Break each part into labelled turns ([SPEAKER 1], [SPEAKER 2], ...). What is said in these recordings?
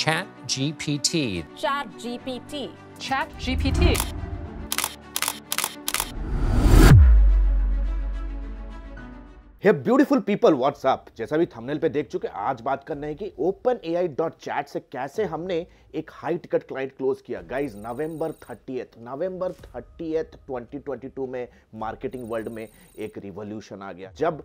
[SPEAKER 1] Chat GPT. Chat GPT. Chat GPT. Hey beautiful people what's up जैसा भी thumbnail पे देख चुके आज बात करना है कि ओपन ए आई डॉट चैट से कैसे हमने एक हाई टिकट क्लाइंट क्लोज किया guys November 30th November twenty 2022 में मार्केटिंग वर्ल्ड में एक रिवोल्यूशन आ गया जब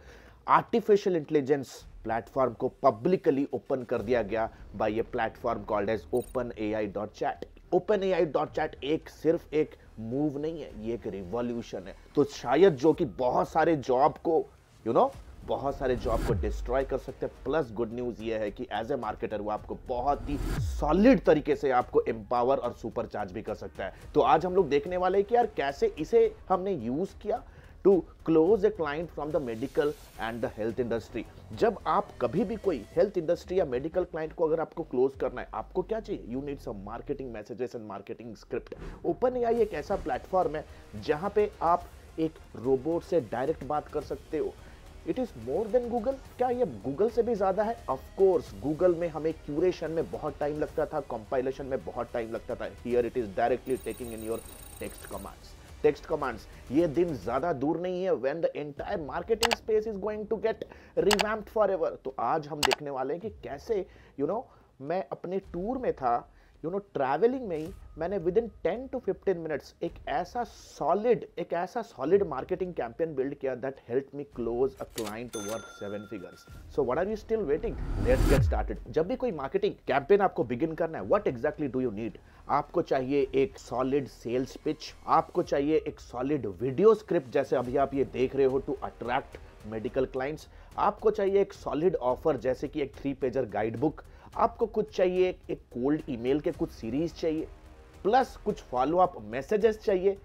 [SPEAKER 1] आर्टिफिशियल इंटेलिजेंस प्लेटफॉर्म को पब्लिकली ओपन कर दिया गया बाय ये प्लेटफॉर्म कॉल्ड एज ओपन ए आई डॉट चैट ओपन ए आई डॉट चैट एक सिर्फ एक मूव नहीं है ये एक रिवॉल्यूशन है तो शायद जो कि बहुत सारे जॉब को यू you नो know, बहुत सारे जॉब को डिस्ट्रॉय कर सकते हैं प्लस गुड न्यूज़ ये है कि एज ए मार्केटर वो आपको बहुत ही सॉलिड तरीके से आपको एम्पावर और सुपर चार्ज भी कर सकता है तो आज हम लोग देखने वाले हैं कि यार कैसे इसे हमने यूज़ किया to close a client from the medical and the health industry जब आप कभी भी कोई हेल्थ इंडस्ट्री या मेडिकल क्लाइंट को अगर आपको क्लोज करना है आपको क्या चाहिए you need some marketing messages and marketing script open या एक ऐसा प्लेटफॉर्म है जहाँ पे आप एक रोबोट से डायरेक्ट बात कर सकते हो it is more than Google क्या ये गूगल से भी ज़्यादा है ऑफकोर्स गूगल में हमें क्यूरेशन में बहुत टाइम लगता था कंपाइलेशन में बहुत टाइम लगता था here it is directly taking in your text commands text commands ये दिन ज्यादा दूर नहीं है when the entire marketing space is going to get revamped forever तो आज हम देखने वाले हैं कि कैसे यू you नो know, मैं अपने टूर में था यू नो ट्रैवलिंग में ही मैंने within ten to fifteen minutes एक ऐसा सॉलिड एक ऐसा सॉलिड मार्केटिंग कैंपेन बिल्ड किया that help me close a client worth seven figures so what are you still waiting let's get started जब भी कोई मार्केटिंग कैंपेन आपको begin करना है what exactly do you need आपको चाहिए एक सॉलिड सेल्स पिच आपको चाहिए एक सॉलिड वीडियो स्क्रिप्ट जैसे अभी आप ये देख रहे हो टू अट्रैक्ट मेडिकल क्लाइंट्स आपको चाहिए एक सॉलिड ऑफर जैसे कि एक थ्री पेजर गाइड बुक आपको कुछ चाहिए एक कोल्ड ईमेल के कुछ सीरीज चाहिए प्लस कुछ फॉलो अप मैसेजेस चाहिए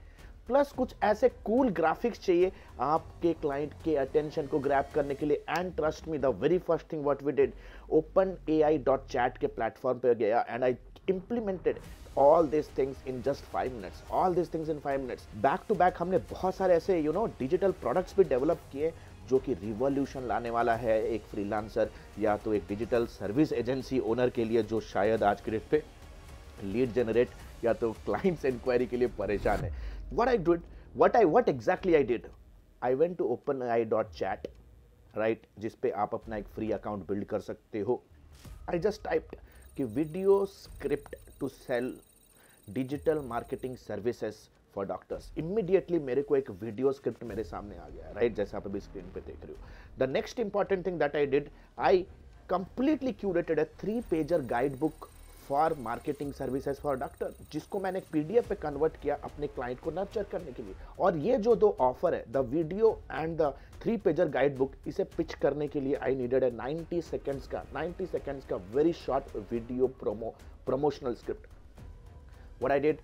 [SPEAKER 1] प्लस कुछ ऐसे कूल ग्राफिक्स चाहिए आपके क्लाइंट के अटेंशन को ग्रैप करने के लिए and trust me the very first thing what we did open A I dot chat के प्लेटफॉर्म पे गया and I implemented all this things in just five minutes all this things in five minutes back to back हमने बहुत सारे ऐसे you know digital products भी develop किए जो कि रिवॉल्यूशन लाने वाला है एक फ्रीलांसर या तो एक डिजिटल सर्विस एजेंसी ओनर के लिए जो शायद आज के डेट पे लीड जनरेट या तो क्लाइंट्स इंक्वायरी के लिए परेशान है what I dude what I what exactly I did I went to open I dot chat right जिसपे आप अपना एक फ्री अकाउंट बिल्ड कर सकते हो आई जस्ट टाइप कि video script to sell digital marketing services for doctors immediately मेरे को एक वीडियो स्क्रिप्ट मेरे सामने आ गया राइट जैसे आप अभी स्क्रीन पे देख रहे हो the next important thing that I did I curated curated three pager guide book for marketing services for doctor जिसको मैंने एक पीडीएफ पे कन्वर्ट किया अपने क्लाइंट को नर्चर करने के लिए और ये जो दो ऑफर है the video and the three pager guide book इसे पिच करने के लिए आई नीडेड है नाइन्टी सेकेंड्स का नाइनटी सेकेंड्स का very short video promo promotional script what I did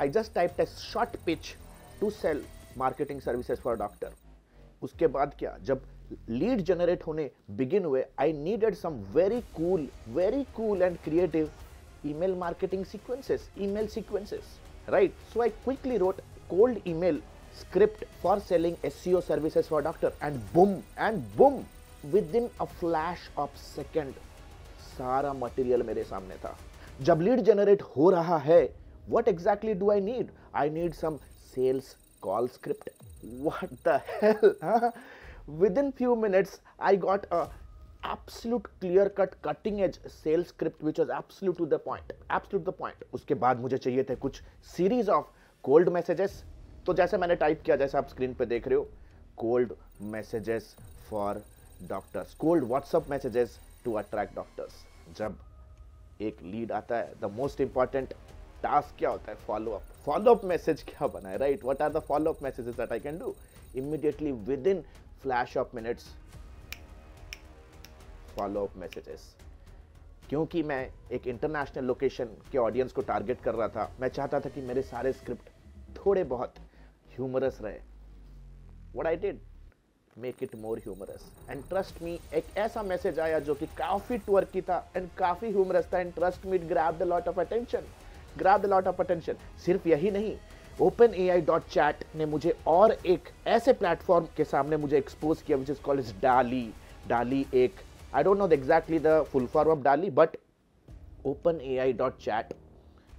[SPEAKER 1] I just type a short pitch to sell marketing services for doctor उसके बाद क्या जब लीड जनरेट होने बिगिन हुए I needed some very cool very cool and creative email marketing sequences, email sequences, right? So I quickly wrote cold email script for selling SEO services for doctor and boom and boom within a flash of second सारा material मेरे सामने था जब lead generate हो रहा है what exactly do I need? I need some sales call script. What the hell? Within few minutes, I got a absolute clear cut cutting edge sales script which was absolute to the point absolute the point उसके बाद मुझे चाहिए थे कुछ series of cold messages तो जैसे मैंने type किया जैसे आप स्क्रीन पे देख रहे हो cold messages for doctors cold WhatsApp messages to attract doctors जब एक लीड आता है द मोस्ट इंपॉर्टेंट टास्क क्या होता है follow up follow up message क्या बना है right what are the follow up messages that I can do immediately within flash of minutes follow up messages क्योंकि मैं एक इंटरनेशनल लोकेशन के ऑडियंस को टारगेट कर रहा था मैं चाहता था कि मेरे सारे स्क्रिप्ट थोड़े बहुत ह्यूमरस रहे what I did make it more humorous and trust me एक ऐसा मैसेज आया जो कि काफ़ी की था एंड काफ़ी ह्यूमरस था and trust me it grab the lot of attention grab the lot of attention सिर्फ यही नहीं ओपन ए आई डॉट चैट ने मुझे और एक ऐसे प्लेटफॉर्म के सामने मुझे एक्सपोज किया विच इज कॉल इज डाली डाली एक I don't know the exactly the full form of DALI, but OpenAI.chat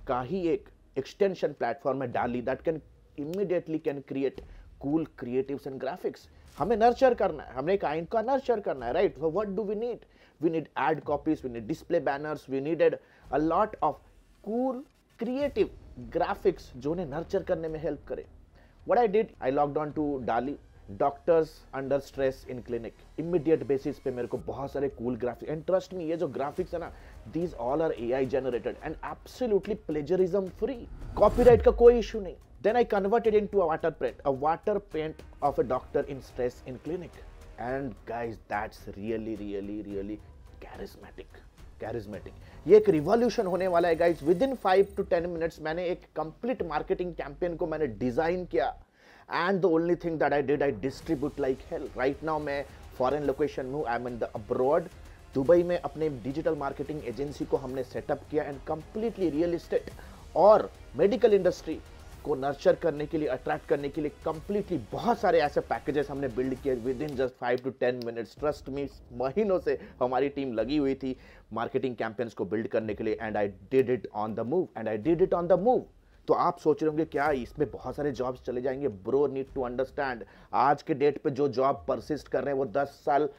[SPEAKER 1] का ही एक एक्सटेंशन प्लेटफॉर्म है DALLE that can immediately can create cool creatives and graphics हमें नर्चर करना है हमने काइंड का नर्चर करना है right what do we need we need ad copies we need display banners we needed a lot of cool creative graphics जो उन्हें नर्चर करने में हेल्प करे what I did I lockdown to DALLE doctors under stress in clinic immediate basis पे मेरे को बहुत सारे cool graphics and trust me ये जो ग्राफिक्स है ना these all are A I generated and absolutely plagiarism free copyright का कोई इशू नहीं then I converted into a water paint a water paint of a doctor in stress in clinic and guys that's really really really charismatic charismatic ये एक revolution होने वाला है guys within five to ten minutes मैंने एक complete marketing campaign को मैंने design किया and the only thing that I did I distribute like hell. Right now मैं फॉरेन लोकेशन में I am the abroad Dubai में अपने digital marketing agency को हमने सेटअप किया एंड कंप्लीटली रियल इस्टेट और मेडिकल इंडस्ट्री को नर्चर करने के लिए अट्रैक्ट करने के लिए कम्प्लीटली बहुत सारे ऐसे पैकेजेस हमने बिल्ड किए within just five to ten minutes trust me महीनों से हमारी टीम लगी हुई थी मार्केटिंग कैंपेन्स को बिल्ड करने के लिए and I did it on the move and I did it on the move तो आप सोच रहे होंगे क्या इसमें बहुत सारे जॉब्स चले जाएंगे ब्रो नीड टू अंडरस्टैंड आज के डेट पे जो जॉब परसिस्ट कर रहे हैं वो दस साल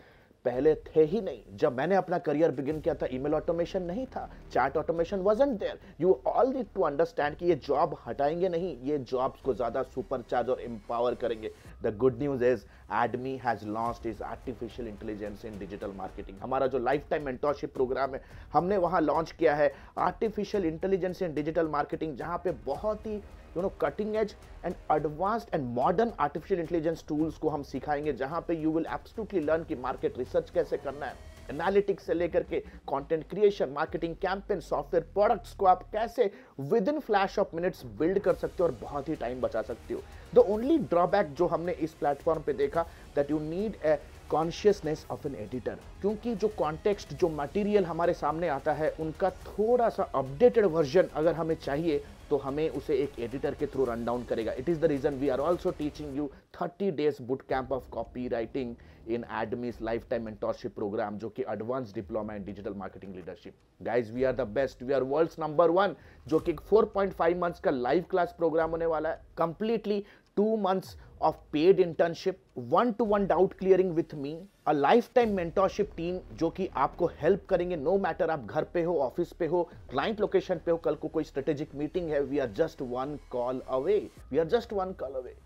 [SPEAKER 1] पहले थे ही नहीं जब मैंने अपना करियर बिगिन किया था ईमेल ऑटोमेशन नहीं था चैट ऑटोमेशन वजन there you all need to understand कि ये जॉब हटाएंगे नहीं ये जॉब्स को ज़्यादा सुपरचार्ज और एम्पावर करेंगे the good news is ADMI has launch is artificial intelligence in digital marketing हमारा जो लाइफ टाइम मेंटोरशिप प्रोग्राम है हमने वहाँ लॉन्च किया है artificial intelligence in digital marketing जहाँ पे बहुत ही you know cutting edge and advanced and modern artificial intelligence tools को हम सिखाएंगे जहां पे यू विल एब्सोल्युटली लर्न कि मार्केट रिसर्च कैसे करना है एनालिटिक्स से लेकर के content creation marketing campaign software products को आप कैसे within flash of minutes build कर सकते हो और बहुत ही टाइम बचा सकते हो द ओनली ड्रॉबैक जो हमने इस प्लेटफॉर्म पे देखा that you need a consciousness of an editor क्योंकि जो कॉन्टेक्स्ट जो मटेरियल हमारे सामने आता है उनका थोड़ा सा अपडेटेड वर्जन अगर हमें चाहिए तो हमें उसे एक एडिटर के थ्रू रन डाउन करेगा it is the reason we are also teaching you thirty days boot camp of copywriting in ADMI's lifetime mentorship programme जो कि advance diploma in digital marketing leadership guys we are the best we are world number one जो कि four point five months का live class programme होने वाला है completely two months of paid internship one to one doubt clearing with me a lifetime mentorship team जो कि आपको help करेंगे नो मैटर आप घर पे हो ऑफिस पे हो क्लाइंट लोकेशन पे हो कल को कोई स्ट्रेटेजिक मीटिंग है we are just one call away we are just one call away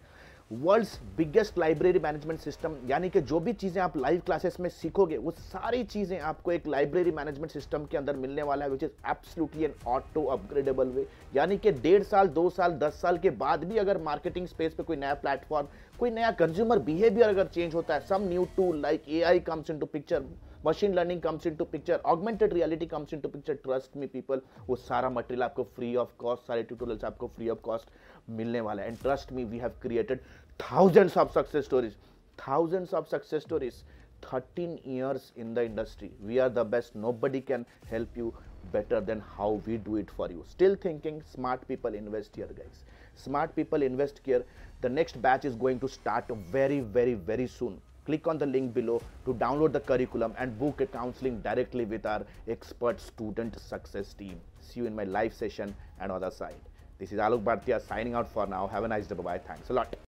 [SPEAKER 1] world's biggest library management system यानी कि जो भी चीज़ें आप लाइव क्लासेस में सीखोगे वो सारी चीज़ें आपको एक लाइब्रेरी मैनेजमेंट सिस्टम के अंदर मिलने वाला है which is absolutely an auto upgradable way यानी कि डेढ़ साल दो साल दस साल के बाद भी अगर मार्केटिंग स्पेस पे कोई नया प्लेटफॉर्म कोई नया कंज्यूमर बिहेवियर अगर चेंज होता है some new tool like A I comes into picture machine learning comes into picture, augmented reality comes into picture, trust me people, वो सारा मटेरियल आपको free of cost, सारे tutorials आपको free of cost मिलने वाला है And trust me, we have created thousands of success stories thousands of success stories 13 years in the industry we are the best nobody can help you better than how we do it for you still thinking smart people invest here guys smart people invest here the next batch is going to start very very very soon click on the link below to download the curriculum and book a counseling directly with our expert student success team. See you in my live session and other side. This is Alok Bhartia signing out for now. Have a nice day. Bye bye. Thanks a lot.